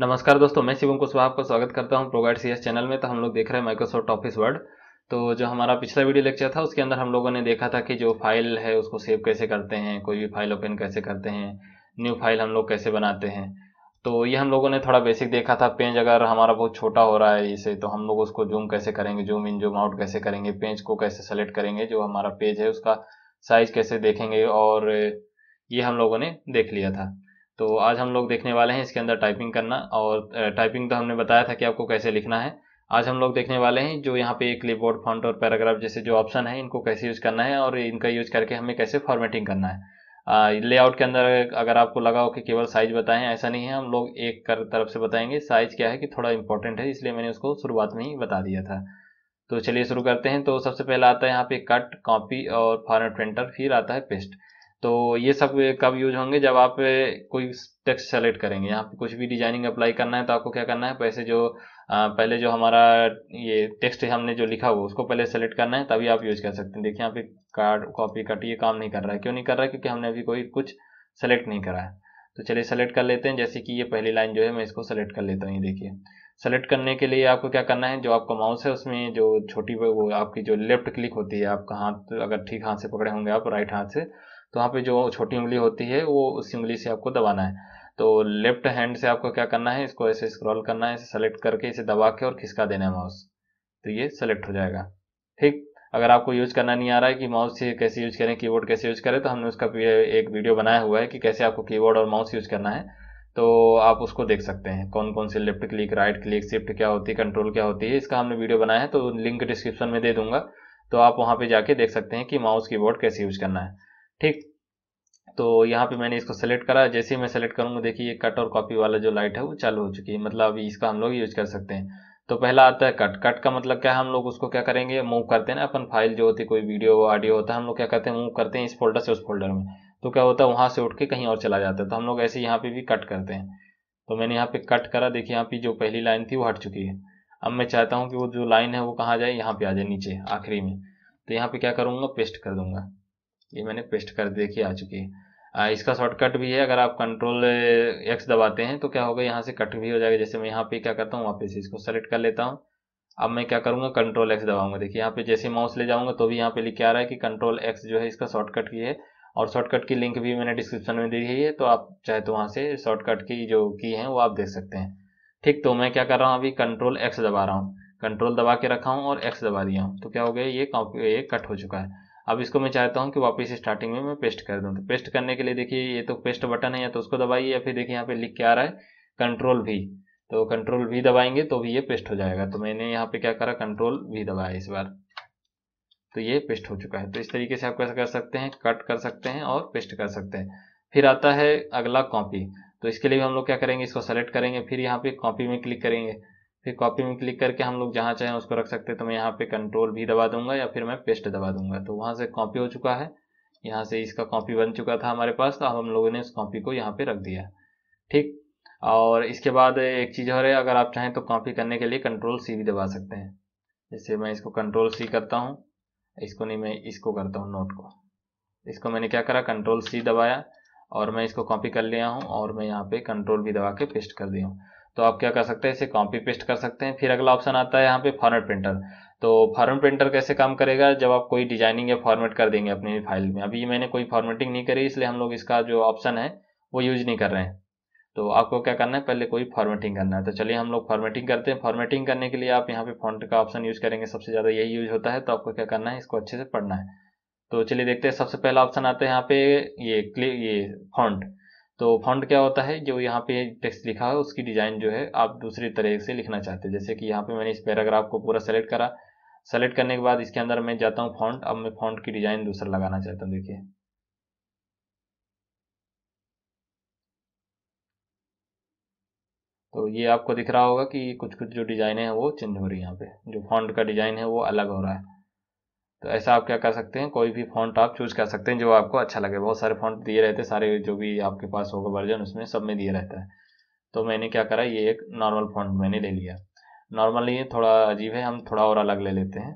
नमस्कार दोस्तों मैं शिवम कुशवाहा आपका स्वागत करता हूं प्रोगाइड सी चैनल में तो हम लोग देख रहे हैं माइक्रोसॉफ्ट ऑफिस वर्ड तो जो हमारा पिछला वीडियो लेक्चर था उसके अंदर हम लोगों ने देखा था कि जो फाइल है उसको सेव कैसे करते हैं कोई भी फाइल ओपन कैसे करते हैं न्यू फाइल हम लोग कैसे बनाते हैं तो ये हम लोगों ने थोड़ा बेसिक देखा था पेज अगर हमारा बहुत छोटा हो रहा है इसे तो हम लोग उसको जूम कैसे करेंगे जूम इन जूम आउट कैसे करेंगे पेंज को कैसे सेलेक्ट करेंगे जो हमारा पेज है उसका साइज कैसे देखेंगे और ये हम लोगों ने देख लिया था तो आज हम लोग देखने वाले हैं इसके अंदर टाइपिंग करना और टाइपिंग तो हमने बताया था कि आपको कैसे लिखना है आज हम लोग देखने वाले हैं जो यहाँ पे क्लिपबोर्ड फॉन्ट और पैराग्राफ जैसे जो ऑप्शन है इनको कैसे यूज़ करना है और इनका यूज़ करके हमें कैसे फॉर्मेटिंग करना है लेआउट के अंदर अगर आपको लगा हो कि केवल साइज बताएं ऐसा नहीं है हम लोग एक कर तरफ से बताएंगे साइज क्या है कि थोड़ा इंपॉर्टेंट है इसलिए मैंने उसको शुरुआत में ही बता दिया था तो चलिए शुरू करते हैं तो सबसे पहले आता है यहाँ पे कट कॉपी और फॉर्मेट प्रिंटर फिर आता है पेस्ट तो ये सब कब यूज होंगे जब आप कोई टेक्स्ट सेलेक्ट करेंगे यहाँ पे कुछ भी डिजाइनिंग अप्लाई करना है तो आपको क्या करना है पैसे जो आ, पहले जो हमारा ये टेक्स्ट हमने जो लिखा हुआ उसको पहले सेलेक्ट करना है तभी आप यूज कर सकते हैं देखिए यहाँ पे कार्ड कॉपी कट ये काम नहीं कर रहा है क्यों नहीं कर रहा है क्योंकि हमने अभी कोई कुछ सेलेक्ट नहीं करा है तो चलिए सेलेक्ट कर लेते हैं जैसे कि ये पहली लाइन जो है मैं इसको सेलेक्ट कर लेता हूँ ये देखिए सेलेक्ट करने के लिए आपको क्या करना है जो आपका माउस है उसमें जो छोटी वो आपकी जो लेफ्ट क्लिक होती है आपका हाथ अगर ठीक हाथ से पकड़े होंगे आप राइट हाथ से तो वहाँ पे जो छोटी उंगली होती है वो उस उंगली से आपको दबाना है तो लेफ्ट हैंड से आपको क्या करना है इसको ऐसे स्क्रॉल करना है इसे सेलेक्ट करके इसे दबा के और खिसका देना है माउस तो ये सेलेक्ट हो जाएगा ठीक अगर आपको यूज करना नहीं आ रहा है कि माउस से कैसे यूज करें कीबोर्ड कैसे यूज करें तो हमने उसका एक वीडियो बनाया हुआ है कि कैसे आपको कीबोर्ड और माउस यूज करना है तो आप उसको देख सकते हैं कौन कौन से left click right click shift क्या होती है कंट्रोल क्या होती है इसका हमने वीडियो बनाया है तो लिंक डिस्क्रिप्शन में दे दूंगा तो आप वहाँ पे जाके देख सकते हैं कि माउस कीबोर्ड कैसे यूज करना है ठीक तो यहाँ पे मैंने इसको सेलेक्ट करा जैसे ही मैं सेलेक्ट करूंगा देखिए ये कट और कॉपी वाला जो लाइट है वो चालू हो चुकी है मतलब अभी इसका हम लोग यूज कर सकते हैं तो पहला आता है कट कट का मतलब क्या है हम लोग उसको क्या करेंगे मूव करते हैं ना अपन फाइल जो होती है कोई वीडियो ऑडियो होता है हम लोग क्या करते हैं मूव करते हैं इस फोल्डर से उस फोल्डर में तो क्या होता है वहाँ से उठ के कहीं और चला जाता है तो हम लोग ऐसे यहाँ पे भी कट करते हैं तो मैंने यहाँ पे कट करा देखिए यहाँ पे जो पहली लाइन थी वो हट चुकी है अब मैं चाहता हूँ कि वो जो लाइन है वो कहाँ जाए यहाँ पे आ जाए नीचे आखिरी में तो यहाँ पे क्या करूँगा पेस्ट कर दूंगा ये मैंने पेस्ट कर देखिए आ चुकी है इसका शॉर्टकट भी है अगर आप कंट्रोल एक्स eh, दबाते हैं तो क्या होगा यहाँ से कट भी हो जाएगा जैसे मैं यहाँ पे क्या करता हूँ वापस इसको सेलेक्ट कर लेता हूँ अब मैं क्या करूँगा कंट्रोल एक्स दबाऊंगा देखिए यहाँ पे जैसे माउस ले जाऊँगा तो भी यहाँ पे लिख के आ रहा है कि कंट्रोल एक्स जो है इसका शॉर्टकट की है और शॉर्टकट की लिंक भी मैंने डिस्क्रिप्शन में दी गई है तो आप चाहे तो वहाँ से शॉर्टकट की जो की है वो आप देख सकते हैं ठीक तो मैं क्या कर रहा हूँ अभी कंट्रोल एक्स दबा रहा हूँ कंट्रोल दबा के रखा हूँ और एक्स दबा दिया हूँ तो क्या हो गया ये ये कट हो चुका है अब इसको मैं चाहता हूँ कि वापस स्टार्टिंग में मैं पेस्ट कर दूँ तो पेस्ट करने के लिए देखिए ये तो पेस्ट बटन है या तो उसको दबाइए या फिर देखिए यहाँ पे लिख के आ रहा है कंट्रोल भी तो कंट्रोल भी दबाएंगे तो भी ये पेस्ट हो जाएगा तो मैंने यहाँ पे क्या करा कंट्रोल भी दबाया इस बार तो ये पेस्ट हो चुका है तो इस तरीके से आप कैसे कर सकते हैं कट कर सकते हैं और पेस्ट कर सकते हैं फिर आता है अगला कॉपी तो इसके लिए भी हम लोग क्या करेंगे इसको सेलेक्ट करेंगे फिर यहाँ पे कॉपी में क्लिक करेंगे फिर कॉपी में क्लिक करके हम लोग जहाँ चाहें उसको रख सकते हैं तो मैं यहाँ पे कंट्रोल भी दबा दूंगा या फिर मैं पेस्ट दबा दूंगा तो वहाँ से कॉपी हो चुका है यहाँ से इसका कॉपी बन चुका था हमारे पास तो हम लोगों ने उस कॉपी को यहाँ पे रख दिया ठीक और इसके बाद एक चीज़ और है अगर आप चाहें तो कॉपी करने के लिए कंट्रोल सी भी दबा सकते हैं जैसे मैं इसको कंट्रोल सी करता हूँ इसको नहीं मैं इसको करता हूँ नोट को इसको मैंने क्या करा कंट्रोल सी दबाया और मैं इसको कॉपी कर लिया हूँ और मैं यहाँ पे कंट्रोल भी दबा के पेस्ट कर दिया हूँ तो आप क्या कर सकते हैं इसे कॉपी पेस्ट कर सकते हैं फिर अगला ऑप्शन आता है यहाँ पे फॉर्मेट प्रिंटर तो फॉर्मेट प्रिंटर कैसे काम करेगा जब आप कोई डिजाइनिंग या फॉर्मेट कर देंगे अपनी फाइल में अभी मैंने कोई फॉर्मेटिंग नहीं करी इसलिए हम लोग इसका जो ऑप्शन है वो यूज नहीं कर रहे हैं तो आपको क्या करना है पहले कोई फॉर्मेटिंग करना है तो चलिए हम लोग फॉर्मेटिंग करते हैं फॉर्मेटिंग करने के लिए आप यहाँ पे फॉन्ट का ऑप्शन यूज करेंगे सबसे ज़्यादा यही यूज होता है तो आपको क्या करना है इसको अच्छे से पढ़ना है तो चलिए देखते हैं सबसे पहला ऑप्शन आता है यहाँ पे ये क्लिक ये फॉन्ट तो फॉन्ट क्या होता है जो यहाँ पे टेक्स्ट लिखा है उसकी डिज़ाइन जो है आप दूसरी तरह से लिखना चाहते हैं जैसे कि यहाँ पे मैंने इस पैराग्राफ को पूरा सेलेक्ट करा सेलेक्ट करने के बाद इसके अंदर मैं जाता हूँ फॉन्ट अब मैं फॉन्ट की डिज़ाइन दूसरा लगाना चाहता हूँ देखिए तो ये आपको दिख रहा होगा कि कुछ कुछ जो डिजाइने हैं वो चेंज हो रही है यहाँ पे जो फॉन्ट का डिज़ाइन है वो अलग हो रहा है तो ऐसा आप क्या कर सकते हैं कोई भी फॉन्ट आप चूज कर सकते हैं जो आपको अच्छा लगे बहुत सारे फॉन्ट दिए रहते हैं सारे जो भी आपके पास होगा वर्जन उसमें सब में दिया रहता है तो मैंने क्या करा ये एक नॉर्मल फॉन्ट मैंने ले लिया नॉर्मली ये थोड़ा अजीब है हम थोड़ा और अलग ले लेते हैं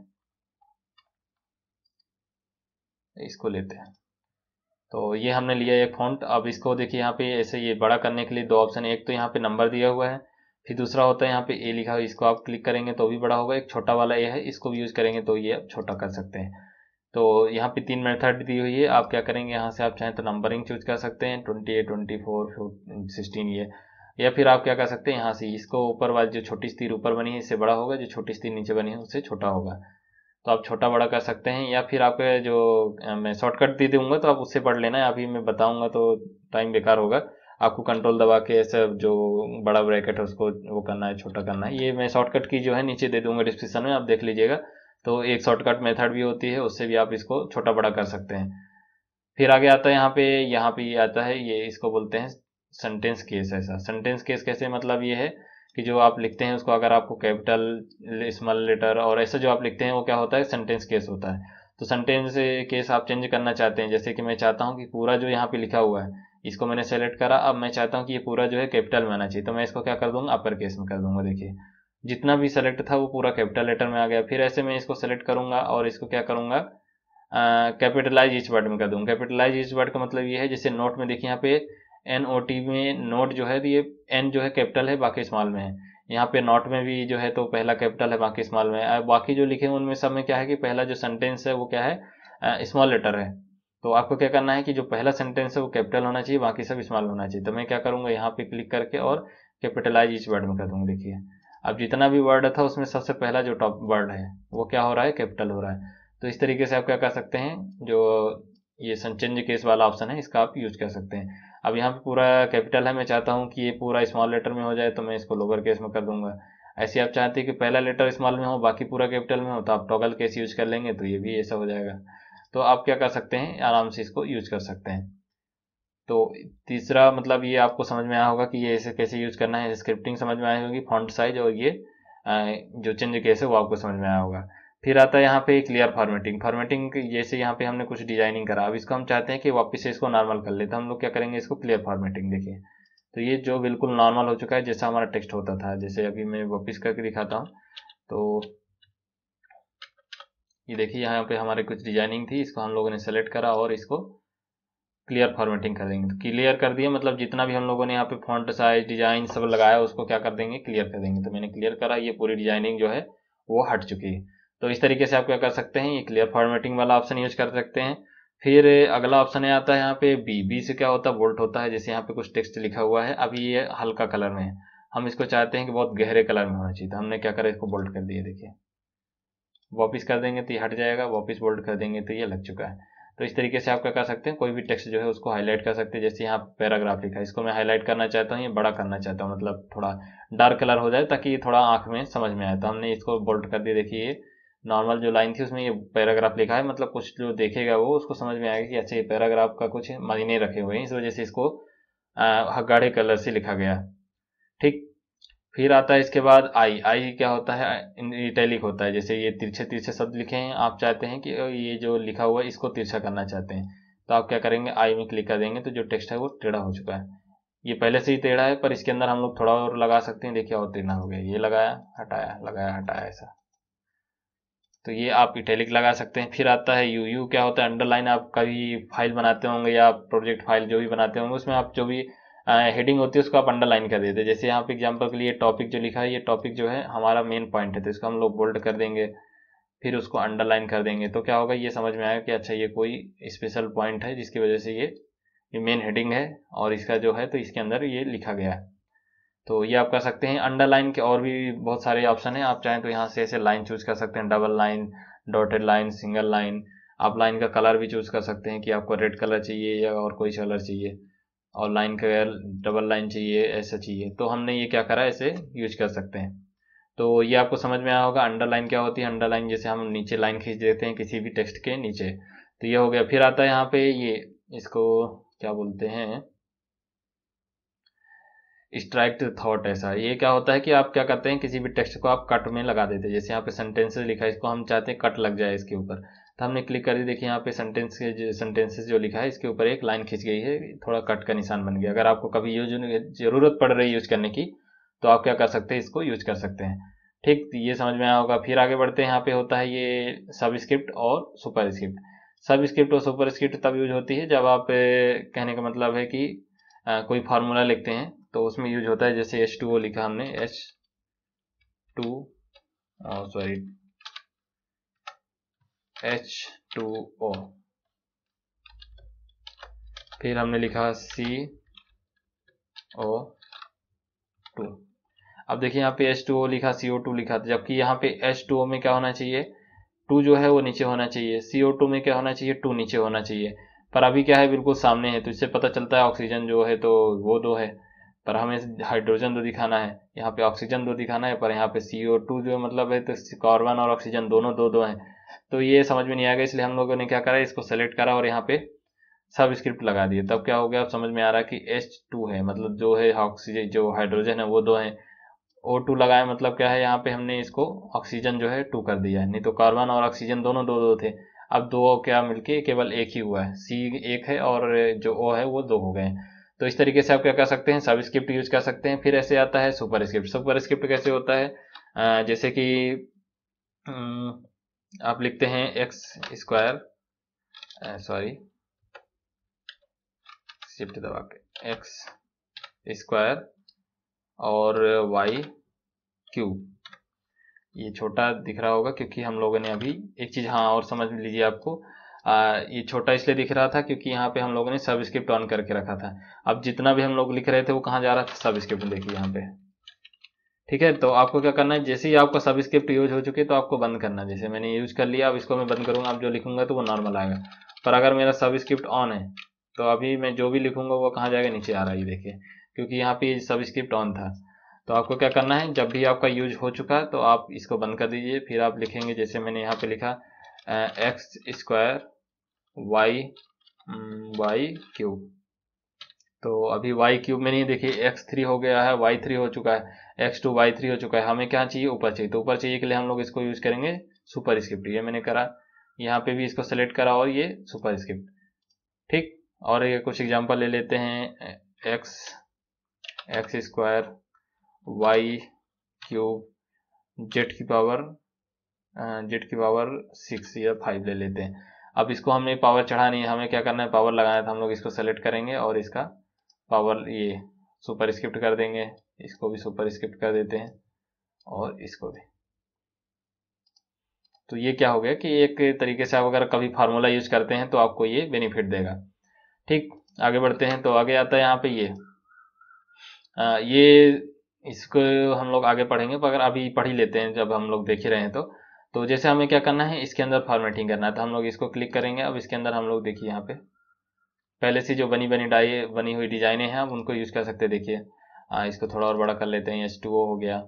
इसको लेते हैं तो ये हमने लिया एक फॉन्ट अब इसको देखिए यहाँ पे ऐसे ये बड़ा करने के लिए दो ऑप्शन एक तो यहाँ पे नंबर दिया हुआ है फिर दूसरा होता है यहाँ पे ए लिखा हुआ इसको आप क्लिक करेंगे तो भी बड़ा होगा एक छोटा वाला ए है इसको भी यूज़ करेंगे तो ये आप छोटा कर सकते हैं तो यहाँ पे तीन मेथड दी हुई है आप क्या करेंगे यहाँ से आप चाहें तो नंबरिंग चूज कर सकते हैं twenty eight twenty four sixteen ये या फिर आप क्या कर सकते हैं यहाँ से इसको ऊपर वाली जो छोटी स्तर ऊपर बनी है इससे बड़ा होगा जो छोटी स्तीर नीचे बनी है उससे छोटा होगा तो आप छोटा बड़ा कर सकते हैं या फिर आपके जो मैं शॉर्टकट दे दूंगा तो आप उससे पढ़ लेना है अभी मैं बताऊँगा तो टाइम बेकार होगा आपको कंट्रोल दबा के ऐसे जो बड़ा ब्रैकेट है उसको वो करना है छोटा करना है ये मैं शॉर्टकट की जो है नीचे दे दूंगा डिस्क्रिप्शन में आप देख लीजिएगा तो एक शॉर्टकट मेथड भी होती है उससे भी आप इसको छोटा बड़ा कर सकते हैं फिर आगे आता है यहाँ पे यहाँ पे ये आता है ये इसको बोलते हैं सेंटेंस केस ऐसा सेंटेंस केस कैसे मतलब ये है कि जो आप लिखते हैं उसको अगर आपको कैपिटल स्मॉल लेटर और ऐसा जो आप लिखते हैं वो क्या होता है सेंटेंस केस होता है तो सेंटेंस केस आप चेंज करना चाहते हैं जैसे कि मैं चाहता हूँ कि पूरा जो यहाँ पे लिखा हुआ है इसको मैंने सेलेक्ट करा अब मैं चाहता हूँ कि ये पूरा जो है कैपिटल में आना चाहिए तो मैं इसको क्या कर दूंगा अपर केस में कर दूंगा देखिए जितना भी सेलेक्ट था वो पूरा कैपिटल लेटर में आ गया फिर ऐसे मैं इसको सेलेक्ट करूंगा और इसको क्या करूंगा कैपिटलाइज इच वर्ड में कर दूंगा कैपिटलाइज इच वर्ड का मतलब ये है जैसे नोट में देखिए यहाँ पे एन ओ टी में नोट जो है तो ये एन जो है कैपिटल है बाकी स्मॉल में है यहाँ पे नोट में भी जो है तो पहला कैपिटल है बाकी स्मॉल में बाकी जो लिखे हैं उनमें सब में क्या है कि पहला जो सेंटेंस है वो क्या है स्मॉल लेटर है तो आपको क्या करना है कि जो पहला सेंटेंस है वो कैपिटल होना चाहिए बाकी सब स्मॉल होना चाहिए तो मैं क्या करूँगा यहाँ पे क्लिक करके और कैपिटलाइज इस वर्ड में कर दूंगा देखिए अब जितना भी वर्ड था उसमें सबसे पहला जो टॉप वर्ड है वो क्या हो रहा है कैपिटल हो रहा है तो इस तरीके से आप क्या कर सकते हैं जो ये संचेंज केस वाला ऑप्शन है इसका आप यूज कर सकते हैं अब यहाँ पे पूरा कैपिटल है मैं चाहता हूँ कि ये पूरा स्मॉल लेटर में हो जाए तो मैं इसको लोअर केस में कर दूंगा ऐसे आप चाहते हैं कि पहला लेटर स्मॉल में हो बाकी पूरा कैपिटल में हो तो आप टॉगल केस यूज कर लेंगे तो ये भी ऐसा हो जाएगा तो आप क्या कर सकते हैं आराम से इसको यूज कर सकते हैं तो तीसरा मतलब ये आपको समझ में आया होगा कि ये इसे कैसे यूज करना है स्क्रिप्टिंग समझ में आई होगी फॉन्ट साइज और ये जो चेंज केस है वो आपको समझ में आया होगा फिर आता है यहाँ पे क्लियर फॉर्मेटिंग फॉर्मेटिंग जैसे यहाँ पे हमने कुछ डिजाइनिंग करा अब इसको हम चाहते हैं कि वापस से इसको नॉर्मल कर ले तो हम लोग क्या करेंगे इसको क्लियर फॉर्मेटिंग देखिए तो ये जो बिल्कुल नॉर्मल हो चुका है जैसा हमारा टेक्स्ट होता था जैसे अभी मैं वापस करके दिखाता हूँ तो ये देखिए यहाँ पे हमारे कुछ डिजाइनिंग थी इसको हम लोगों ने सेलेक्ट करा और इसको क्लियर फॉर्मेटिंग कर देंगे तो क्लियर कर दिए मतलब जितना भी हम लोगों ने यहाँ पे फ्रंट साइज डिजाइन सब लगाया उसको क्या कर देंगे क्लियर कर देंगे तो मैंने क्लियर करा ये पूरी डिजाइनिंग जो है वो हट चुकी है तो इस तरीके से आप क्या कर सकते हैं ये क्लियर फॉर्मेटिंग वाला ऑप्शन यूज कर सकते हैं फिर अगला ऑप्शन आता है यहाँ पे बी बी से क्या होता है बोल्ट होता है जैसे यहाँ पे कुछ टेक्स्ट लिखा हुआ है अभी ये हल्का कलर में है हम इसको चाहते हैं कि बहुत गहरे कलर में होना चाहिए तो हमने क्या करा इसको बोल्ट कर दिया देखिए वापिस कर देंगे तो ये हट जाएगा वापिस बोल्ड कर देंगे तो ये लग चुका है तो इस तरीके से आप क्या कर सकते हैं कोई भी टेक्स्ट जो है उसको हाईलाइट कर सकते हैं जैसे यहाँ पैराग्राफ लिखा है इसको मैं हाईलाइट करना चाहता हूँ ये बड़ा करना चाहता हूँ मतलब थोड़ा डार्क कलर हो जाए ताकि ये थोड़ा आँख में समझ में आए तो हमने इसको बोल्ट कर दिया देखिए ये नॉर्मल जो लाइन थी उसमें ये पैराग्राफ लिखा है मतलब कुछ जो देखेगा वो उसको समझ में आएगा कि अच्छा ये पैराग्राफ का कुछ मायने रखे हुए हैं इस वजह से इसको गाढ़े कलर से लिखा गया ठीक फिर आता है इसके बाद आई आई क्या होता है इटैलिक होता है जैसे ये तिरछे तिरछे शब्द लिखे हैं आप चाहते हैं कि ये जो लिखा हुआ है इसको तिरछा करना चाहते हैं तो आप क्या करेंगे आई में क्लिक कर देंगे तो जो टेक्स्ट है वो टेढ़ा हो चुका है ये पहले से ही टेढ़ा है पर इसके अंदर हम लोग थोड़ा और लगा सकते हैं देखिए और टेढ़ा हो गया ये लगाया हटाया लगाया हटाया ऐसा तो ये आप इटैलिक लगा सकते हैं फिर आता है यू यू क्या होता है अंडरलाइन आप कभी फाइल बनाते होंगे या प्रोजेक्ट फाइल जो भी बनाते होंगे उसमें आप जो भी हेडिंग होती है उसको आप अंडरलाइन कर देते हैं जैसे यहाँ पे एग्जाम्पल के लिए टॉपिक जो लिखा है ये टॉपिक जो है हमारा मेन पॉइंट है तो इसको हम लोग बोल्ड कर देंगे फिर उसको अंडरलाइन कर देंगे तो क्या होगा ये समझ में आएगा कि अच्छा ये कोई स्पेशल पॉइंट है जिसकी वजह से ये ये मेन हेडिंग है और इसका जो है तो इसके अंदर ये लिखा गया है तो ये आप कर सकते हैं अंडरलाइन के और भी बहुत सारे ऑप्शन हैं आप चाहें तो यहाँ से ऐसे लाइन चूज कर सकते हैं double line dotted line single line आप लाइन का कलर भी चूज कर सकते हैं कि आपको रेड कलर चाहिए या और कोई कलर चाहिए और लाइन का डबल लाइन चाहिए ऐसा चाहिए तो हमने ये क्या करा ऐसे यूज कर सकते हैं तो ये आपको समझ में आया होगा अंडरलाइन क्या होती है अंडरलाइन जैसे हम नीचे लाइन खींच देते हैं किसी भी टेक्स्ट के नीचे तो ये हो गया फिर आता है यहाँ पे ये इसको क्या बोलते हैं स्ट्राइक्ट थॉट ऐसा ये क्या होता है कि आप क्या करते हैं किसी भी टेक्स्ट को आप कट में लगा देते हैं जैसे यहाँ पे सेंटेंसेस लिखा है इसको हम चाहते हैं कट लग जाए इसके ऊपर तो हमने क्लिक कर दी देखिए यहाँ पे सेंटेंस के जो सेंटेंसेज जो लिखा है इसके ऊपर एक लाइन खींच गई है थोड़ा कट का निशान बन गया अगर आपको कभी यूज जरूरत पड़ रही है यूज करने की तो आप क्या कर सकते हैं इसको यूज कर सकते हैं ठीक तो ये समझ में आया होगा फिर आगे बढ़ते हैं यहाँ पे होता है ये सब स्क्रिप्ट और सुपर स्क्रिप्ट सब स्क्रिप्ट और सुपर स्क्रिप्ट तब यूज होती है जब आप कहने का मतलब है कि आ, कोई फार्मूला लिखते हैं तो उसमें यूज होता है जैसे एच टू ओ लिखा हमने एच टू सॉरी H2O फिर हमने लिखा सी ओ टू अब देखिए यहाँ पे H2O लिखा CO2 लिखा जबकि यहाँ पे H2O में क्या होना चाहिए टू जो है वो नीचे होना चाहिए CO2 में क्या होना चाहिए टू नीचे होना चाहिए पर अभी क्या है बिल्कुल सामने है तो इससे पता चलता है ऑक्सीजन जो है तो वो दो है पर हमें हाइड्रोजन दो दिखाना है यहाँ पे ऑक्सीजन दो दिखाना है पर यहाँ पे CO2 जो है मतलब है तो कार्बन और ऑक्सीजन दोनों दो दो हैं तो ये समझ में नहीं आ गया इसलिए हम लोगों ने क्या करा इसको सेलेक्ट करा और यहाँ पे सब स्क्रिप्ट लगा दिए तब क्या हो गया अब समझ में आ रहा कि एच टू है मतलब जो है ऑक्सीजन जो हाइड्रोजन है वो दो है ओ टू लगाए मतलब क्या है यहाँ पे हमने इसको ऑक्सीजन जो है टू कर दिया है नहीं तो कार्बन और ऑक्सीजन दोनों दो दो थे अब दो क्या मिलके केवल एक ही हुआ है सी एक है और जो ओ है वो दो हो गए तो इस तरीके से आप क्या कर सकते हैं सब स्क्रिप्ट यूज कर सकते हैं फिर ऐसे आता है सुपर स्क्रिप्ट सुपर स्क्रिप्ट कैसे होता है जैसे कि आप लिखते हैं एक्स स्क्वायर सॉरी शिफ्ट दबा के एक्स स्क्वायर और वाई क्यूब ये छोटा दिख रहा होगा क्योंकि हम लोगों ने अभी एक चीज़ हाँ और समझ लीजिए आपको आ, ये छोटा इसलिए दिख रहा था क्योंकि यहाँ पे हम लोगों ने सब स्क्रिप्ट ऑन करके रखा था अब जितना भी हम लोग लिख रहे थे वो कहाँ जा रहा था सब स्क्रिप्ट देखिए यहाँ पे ठीक है तो आपको क्या करना है जैसे ही आपका सब स्क्रिप्ट यूज हो चुके तो आपको बंद करना है जैसे मैंने यूज कर लिया अब इसको मैं बंद करूंगा आप जो लिखूंगा तो वो नॉर्मल आएगा पर अगर मेरा सब स्क्रिप्ट ऑन है तो अभी मैं जो भी लिखूंगा वो कहाँ जाएगा नीचे आ रहा है देखिए क्योंकि यहाँ पे सब स्क्रिप्ट ऑन था तो आपको क्या करना है जब भी आपका यूज हो चुका तो आप इसको बंद कर दीजिए फिर आप लिखेंगे जैसे मैंने यहाँ पे लिखा X square Y Y cube तो अभी वाई क्यूब में नहीं देखिए एक्स थ्री हो गया है वाई थ्री हो चुका है एक्स टू वाई थ्री हो चुका है हमें क्या चाहिए ऊपर चाहिए तो ऊपर चाहिए के लिए हम लोग इसको यूज़ करेंगे सुपर स्क्रिप्ट ये मैंने करा यहाँ पे भी इसको सेलेक्ट करा और ये सुपर स्क्रिप्ट ठीक और ये कुछ एग्जाम्पल ले लेते हैं X X square Y cube Z की पावर जेड की पावर सिक्स या फाइव ले लेते हैं अब इसको हमने पावर चढ़ानी है हमें क्या करना है पावर लगाना है तो हम लोग इसको सेलेक्ट करेंगे और इसका पावर ये सुपर स्क्रिप्ट कर देंगे इसको भी सुपर स्क्रिप्ट कर देते हैं और इसको भी तो ये क्या हो गया कि एक तरीके से आप अगर कभी फार्मूला यूज करते हैं तो आपको ये बेनिफिट देगा ठीक आगे बढ़ते हैं तो आगे आता है यहाँ पे ये आ, ये इसको हम लोग आगे पढ़ेंगे पर अगर अभी पढ़ ही लेते हैं जब हम लोग देख ही रहे हैं तो तो जैसे हमें क्या करना है इसके अंदर फॉर्मेटिंग करना है तो हम लोग इसको क्लिक करेंगे अब इसके अंदर हम लोग देखिए यहाँ पे पहले से जो बनी बनी डाई बनी हुई डिजाइनें हैं हम उनको यूज़ कर सकते हैं देखिए इसको थोड़ा और बड़ा कर लेते हैं एच हो गया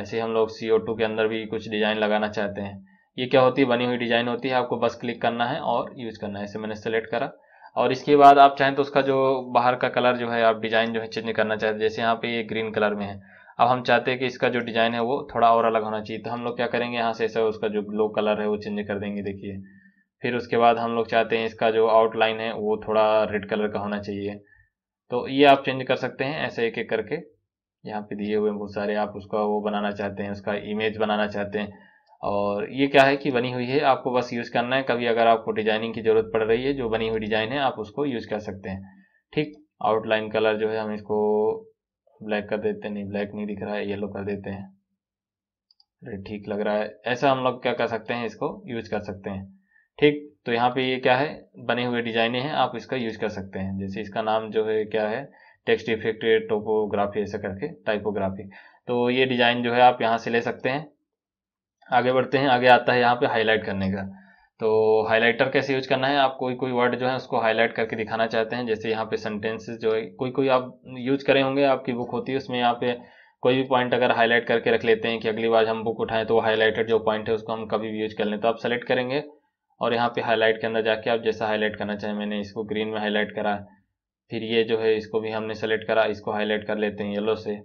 ऐसे हम लोग सी के अंदर भी कुछ डिज़ाइन लगाना चाहते हैं ये क्या होती है बनी हुई डिज़ाइन होती है आपको बस क्लिक करना है और यूज़ करना है इसे मैंने सेलेक्ट करा और इसके बाद आप चाहें तो उसका जो बाहर का कलर जो है आप डिज़ाइन जो है चेंज करना चाहते हैं जैसे यहाँ पे ये ग्रीन कलर में है अब हम चाहते हैं कि इसका जो डिज़ाइन है वो थोड़ा और अलग होना चाहिए तो हम लोग क्या करेंगे यहाँ से ऐसा उसका जो ब्लू कलर है वो चेंज कर देंगे देखिए फिर उसके बाद हम लोग चाहते हैं इसका जो आउटलाइन है वो थोड़ा रेड कलर का होना चाहिए तो ये आप चेंज कर सकते हैं ऐसे एक एक करके यहाँ पे दिए हुए बहुत सारे आप उसका वो बनाना चाहते हैं उसका इमेज बनाना चाहते हैं और ये क्या है कि बनी हुई है आपको बस यूज़ करना है कभी अगर आपको डिजाइनिंग की ज़रूरत पड़ रही है जो बनी हुई डिज़ाइन है आप उसको यूज़ कर सकते हैं ठीक आउटलाइन कलर जो है हम इसको ब्लैक कर देते हैं नहीं ब्लैक नहीं दिख रहा है येलो कर देते हैं ठीक लग रहा है ऐसा हम लोग क्या कर सकते हैं इसको यूज कर सकते हैं ठीक तो यहाँ पे ये क्या है बने हुए डिजाइने हैं आप इसका यूज कर सकते हैं जैसे इसका नाम जो है क्या है टेक्स्ट इफेक्ट टोपोग्राफी ऐसा करके टाइपोग्राफी तो ये डिजाइन जो है आप यहाँ से ले सकते हैं आगे बढ़ते हैं आगे आता है यहाँ पे हाईलाइट करने का तो हाईलाइटर कैसे यूज करना है आप कोई कोई वर्ड जो है उसको हाईलाइट करके दिखाना चाहते हैं जैसे यहाँ पे सेंटेंसेस जो है कोई कोई आप यूज करें होंगे आपकी बुक होती है उसमें यहाँ पे कोई भी पॉइंट अगर हाईलाइट करके रख लेते हैं कि अगली बार हम बुक उठाएं तो हाईलाइटेड जो पॉइंट है उसको हम कभी भी यूज कर लें तो आप सेलेक्ट करेंगे और यहाँ पे हाईलाइट के अंदर जाके आप जैसा हाईलाइट करना चाहें मैंने इसको ग्रीन में हाईलाइट करा फिर ये जो है इसको भी हमने सेलेक्ट करा इसको हाईलाइट कर लेते हैं येलो से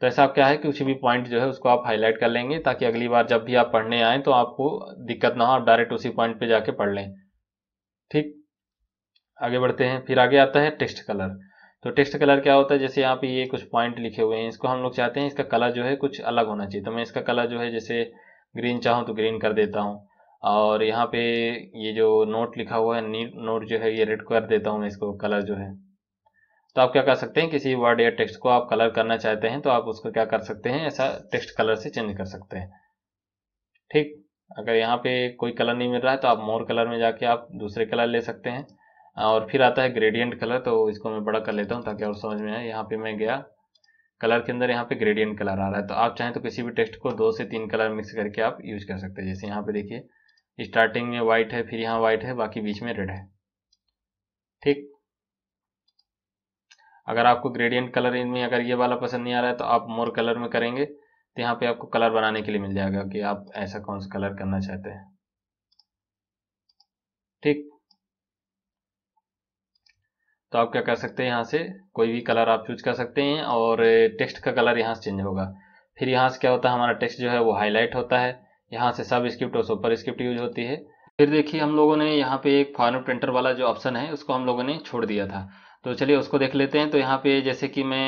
तो ऐसा क्या है कि कुछ भी पॉइंट जो है उसको आप हाईलाइट कर लेंगे ताकि अगली बार जब भी आप पढ़ने आए तो आपको दिक्कत ना हो आप डायरेक्ट उसी पॉइंट पे जाके पढ़ लें ठीक आगे बढ़ते हैं फिर आगे आता है टेक्स्ट कलर तो टेक्स्ट कलर क्या होता है जैसे यहाँ पे ये कुछ पॉइंट लिखे हुए हैं इसको हम लोग चाहते हैं इसका कलर जो है कुछ अलग होना चाहिए तो मैं इसका कलर जो है जैसे ग्रीन चाहूँ तो ग्रीन कर देता हूँ और यहाँ पे ये जो नोट लिखा हुआ है नोट जो है ये रेड कर देता हूँ मैं इसको कलर जो है तो आप क्या कर सकते हैं किसी वर्ड या टेक्स्ट को आप कलर करना चाहते हैं तो आप उसको क्या कर सकते हैं ऐसा टेक्स्ट कलर से चेंज कर सकते हैं ठीक अगर यहाँ पे कोई कलर नहीं मिल रहा है तो आप मोर कलर में जाके आप दूसरे कलर ले सकते हैं और फिर आता है ग्रेडियंट कलर तो इसको मैं बड़ा कर लेता हूँ ताकि और समझ में आए यहाँ पे मैं गया कलर के अंदर यहाँ पे ग्रेडियंट कलर आ रहा है तो आप चाहें तो किसी भी टेक्स्ट को दो से तीन कलर मिक्स करके आप यूज कर सकते हैं जैसे यहाँ पे देखिए स्टार्टिंग में वाइट है फिर यहाँ वाइट है बाकी बीच में रेड है ठीक अगर आपको ग्रेडियंट कलर इनमें अगर ये वाला पसंद नहीं आ रहा है तो आप मोर कलर में करेंगे तो यहाँ पे आपको कलर बनाने के लिए मिल जाएगा कि आप ऐसा कौन सा कलर करना चाहते हैं ठीक तो आप क्या कर सकते हैं यहाँ से कोई भी कलर आप चूज कर सकते हैं और टेक्स्ट का कलर यहाँ से चेंज होगा फिर यहाँ से क्या होता है हमारा टेक्स्ट जो है वो हाईलाइट होता है यहाँ से सब स्क्रिप्ट और सुपर स्क्रिप्ट यूज होती है फिर देखिए हम लोगों ने यहाँ पे एक फॉर्मेट प्रिंटर वाला जो ऑप्शन है उसको हम लोगों ने छोड़ दिया था तो चलिए उसको देख लेते हैं तो यहाँ पे जैसे कि मैं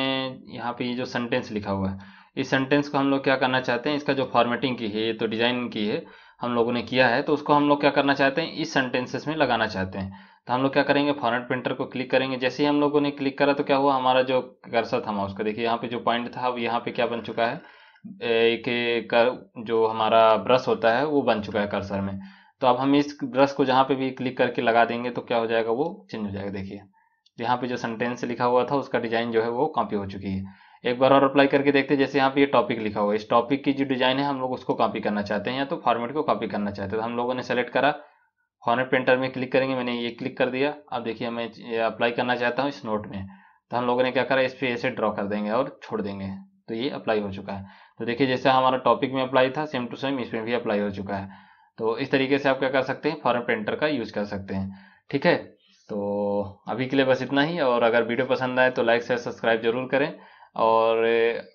यहाँ पे ये जो सेंटेंस लिखा हुआ है इस सेंटेंस को हम लोग क्या करना चाहते हैं इसका जो फॉर्मेटिंग की है ये तो डिज़ाइन की है हम लोगों ने किया है तो उसको हम लोग क्या करना चाहते हैं इस सेंटेंसेस में लगाना चाहते हैं तो हम लोग क्या करेंगे फॉर्मेट प्रिंटर को क्लिक करेंगे जैसे ही हम लोगों ने क्लिक करा तो क्या हुआ हमारा जो कर्सर था माउस का देखिए यहाँ पे जो पॉइंट था अब यहाँ पे क्या बन चुका है एक कर जो हमारा ब्रश होता है वो बन चुका है कर्सर में तो अब हम इस ब्रश को जहाँ पे भी क्लिक करके लगा देंगे तो क्या हो जाएगा वो चेंज हो जाएगा देखिए यहाँ पे जो सेंटेंस लिखा हुआ था उसका डिजाइन जो है वो कॉपी हो चुकी है एक बार और अप्लाई करके देखते हैं जैसे यहाँ पे ये टॉपिक लिखा हुआ है इस टॉपिक की जो डिजाइन है हम लोग उसको कॉपी करना चाहते हैं या तो फॉर्मेट को कॉपी करना चाहते हैं तो हम लोगों ने सेलेक्ट करा फॉर्मेट प्रिंटर में क्लिक करेंगे मैंने ये क्लिक कर दिया अब देखिए मैं अप्लाई करना चाहता हूँ इस नोट में तो हम लोगों ने क्या करा इस पर ऐसे ड्रॉ कर देंगे और छोड़ देंगे तो ये अप्लाई हो चुका है तो देखिए जैसे हमारा टॉपिक में अप्लाई था सेम टू सेम इसमें भी अप्लाई हो चुका है तो इस तरीके से आप क्या कर सकते हैं फॉरन प्रिंटर का यूज कर सकते हैं ठीक है तो अभी के लिए बस इतना ही और अगर वीडियो पसंद आए तो लाइक शेयर सब्सक्राइब जरूर करें और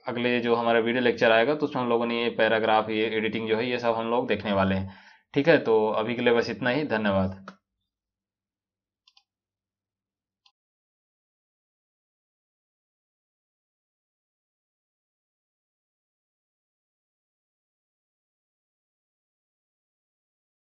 अगले जो हमारा वीडियो लेक्चर आएगा तो उसमें हम लोगों ने ये पैराग्राफ ये एडिटिंग जो है ये सब हम लोग देखने वाले हैं ठीक है तो अभी के लिए बस इतना ही धन्यवाद